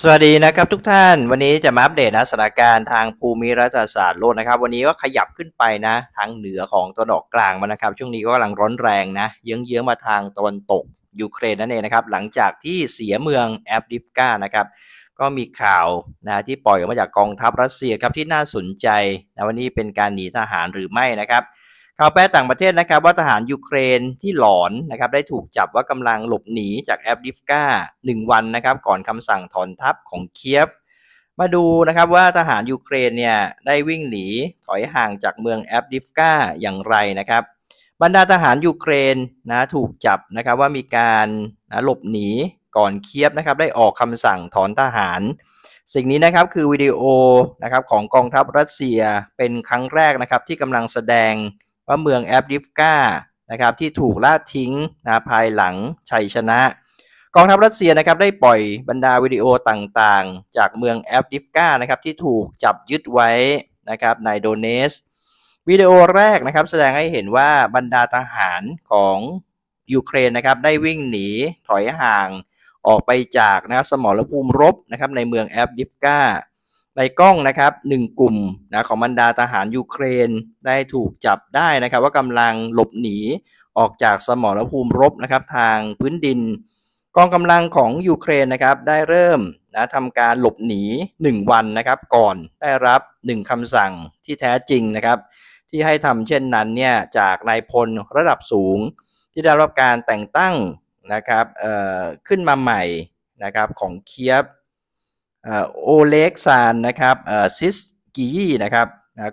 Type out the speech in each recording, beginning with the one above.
สวัสดีนะครับทุกท่านวันนี้จะมาอัปเดตนะสถานการณ์ทางภูมิรัฐศาสตร์โลกนะครับ วันนี้ก็ขยับขึ้นไปนะทางเหนือของตะวันออกกลางมานะครับ ช่วงนี้ก็กำลังร้อนแรงนะเยื้องๆมาทางตะวันตกยูเครนนั่นเองนะครับหลังจากที่เสียเมืองแอฟริกานะครับก็มีข่าวนะที่ปล่อยออกมาจากกองทัพรัสเซียครับที่น่าสนใจนะวันนี้เป็นการหนีทหารหรือไม่นะครับข่าวแปลต่างประเทศนะครับว่าทหารยูเครนที่หลอนนะครับได้ถูกจับว่ากำลังหลบหนีจากแอฟดิฟกาหนึ่งวันนะครับ ก่อนคำสั่งถอนทัพของเคียบมาดูนะครับว่าทหารยูเครนเนี่ยได้วิ่งหนีถอยห่างจากเมืองแอฟดิฟกาอย่างไรนะครับ บรรดาทหารยูเครนนะถูกจับนะครับว่ามีการนะหลบหนีก่อนเคียบนะครับได้ออกคำสั่งถอนทหาร สิ่งนี้นะครับคือวิดีโอนะครับของกองทัพรัสเซียเป็นครั้งแรกนะครับที่กำลังแสดงว่าเมืองแอฟริกานะครับ ที่ถูกล่าทิ้งนะภายหลังชัยชนะ กองทัพรัสเซียนะครับ ได้ปล่อยบรรดาวิดีโอต่างๆ จากเมืองแอฟริกานะครับ ที่ถูกจับยึดไว้ นะครับ ในโดเนสวิดีโอแรกนะครับ แสดงให้เห็นว่า บรรดาทหารของยูเครนนะครับ ได้วิ่งหนีถอยห่าง ออกไปจากนะสมรภูมิรบนะครับ ในเมืองแอฟริกาในกล้องนะครับหนึ่งกลุ่มนะของบรรดาทหารยูเครนได้ถูกจับได้นะครับว่ากำลังหลบหนีออกจากสมรภูมิรบนะครับทางพื้นดินกองกำลังของยูเครนนะครับได้เริ่มนะทำการหลบหนี 1 วันนะครับก่อนได้รับ 1คำสั่งที่แท้จริงนะครับที่ให้ทำเช่นนั้นเนี่ยจากนายพลระดับสูง ที่ได้รับการแต่งตั้งนะครับเออ่ขึ้นมาใหม่นะครับของเคียบโอเล็กซานนะครับซิสกี้นะครับ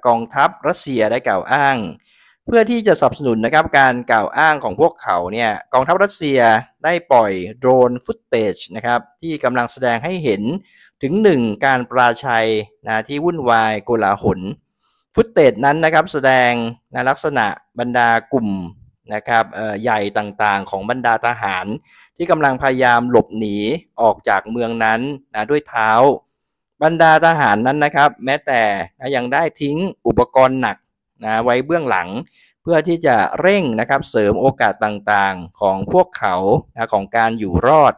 กองทัพรัสเซียได้กล่าวอ้าง เพื่อที่จะสนับสนุนนะครับการกล่าวอ้างของพวกเขาเนี่ยกองทัพรัสเซียได้ปล่อยโดรนฟุตเตจนะครับที่กำลังแสดงให้เห็นถึงหนึ่งการปราชัยนะที่วุ่นวายโกลาหล ฟุตเตจนั้นนะครับแสดงในลักษณะบรรดากลุ่มนะครับใหญ่ต่างๆของบรรดาทหาร ที่กำลังพยายามหลบหนีออกจากเมืองนั้นนะด้วยเท้า บรรดาทหารนั้นนะครับ แม้แต่ยังได้ทิ้งอุปกรณ์หนักนะไว้เบื้องหลังเพื่อที่จะเร่งนะครับเสริมโอกาสต่างๆของพวกเขานะของการอยู่รอด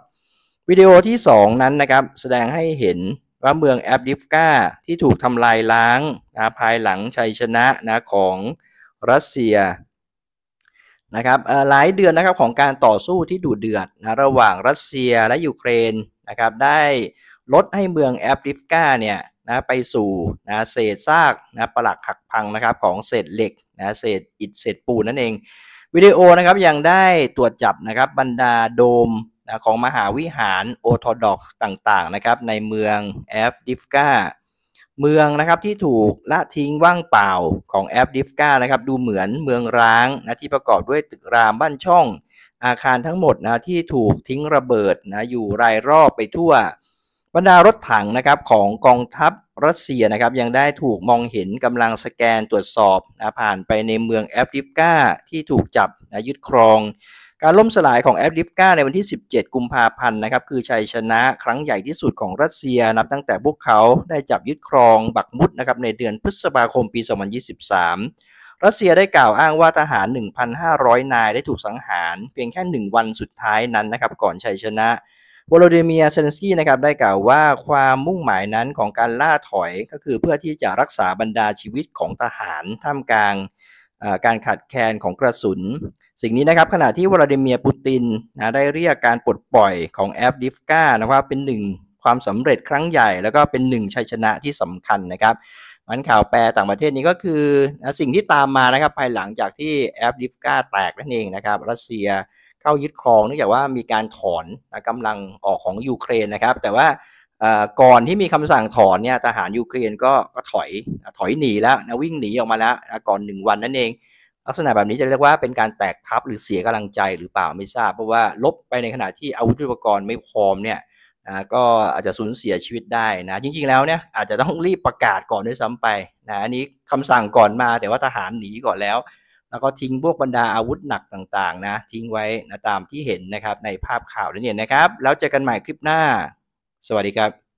วิดีโอที่ 2 นั้นนะครับแสดงให้เห็นว่าเมืองแอฟริกาที่ถูกทำลายล้างนะภายหลังชัยชนะนะของรัสเซียนะครับหลายเดือนนะครับของการต่อสู้ที่ดุเดือดนะระหว่างรัสเซียและยูเครนนะครับได้ลดให้เมืองแอฟริกาเนี่ยนะไปสู่นะเศษซากนะปลักหักพังนะครับของเศษเหล็กนะเศษอิฐเศษปูนนั่นเอง วิดีโอนะครับยังได้ตรวจจับนะครับบรรดาโดมนะของมหาวิหารโอทอดอกต่างๆนะครับในเมืองแอฟริกาเมืองนะครับที่ถูกละทิ้งว่างเปล่าของแอปดิฟกานะครับดูเหมือนเมืองร้างนะที่ประกอบด้วยตึกรามบ้านช่อง อาคารทั้งหมดนะที่ถูกทิ้งระเบิดนะอยู่รายรอบไปทั่วบรรดารถถังนะครับของกองทัพรัสเซียนะครับยังได้ถูกมองเห็นกำลังสแกนตรวจสอบนะผ่านไปในเมืองแอฟริกาที่ถูกจับนะยึดครองการล่มสลายของแอฟริกาในวันที่ 17 กุมภาพันธ์นะครับคือ ชัยชนะครั้งใหญ่ที่สุดของรัสเซีย นับตั้งแต่พวกเขาได้จับยึดครองบักมุดนะครับในเดือนพฤษภาคมปี 2023 รัสเซียได้กล่าวอ้างว่าทหาร 1,500 นายได้ถูกสังหาร เพียงแค่ 1 วันสุดท้ายนั้นนะครับก่อนชัยชนะวโเดิเมียเซนสกี้นะครับได้กล่าวว่าความมุ่งหมายนั้นของการล่าถอยก็คือเพื่อที่จะรักษาบรรดาชีวิตของทหารท่ามกลางการขาดแคลนของกระสุน สิ่งนี้นะครับ ขณะที่วลาดิเมียร์ปูตินนะได้เรียกการปลดปล่อยของแอฟดิฟกานะว่าเป็นหนึ่งความสำเร็จครั้งใหญ่แล้วก็เป็นหนึ่งชัยชนะที่สำคัญนะครับมันข่าวแปลต่างประเทศนี้ก็คือสิ่งที่ตามมานะครับภายหลังจากที่แอฟดิฟกาแตกนั่นเองนะครับรัสเซียเข้ายึดครองเนื่องจากว่ามีการถอนกำลังออกของยูเครนนะครับ แต่ว่าก่อนที่มีคำสั่งถอนเนี่ยทหารยูเครนก็ก็ถอยถอยหนีแล้วนะวิ่งหนีออกมาแล้วก่อนหนึ่งวันนั่นเอง ลักษณะแบบนี้จะเรียกว่าเป็นการแตกทับหรือเสียกำลังใจหรือเปล่าไม่ทราบ เพราะว่าลบไปในขณะที่อาวุธอุปกรณ์ไม่พร้อมเนี่ยนะก็อาจจะสูญเสียชีวิตได้นะจริงๆแล้วเนี่ยอาจจะต้องรีบประกาศก่อนด้วยซ้ำไปนะอันนี้คำสั่งก่อนมาแต่ว่าทหารหนีก่อนแล้วแล้ว ก็ทิ้งพวกบรรดาอาวุธหนักต่างๆนะทิ้งไว้นะตามที่เห็นนะครับในภาพข่าวนี่นเนะครับแล้วเจอกันใหม่คลิปหน้าสวัสดีครับ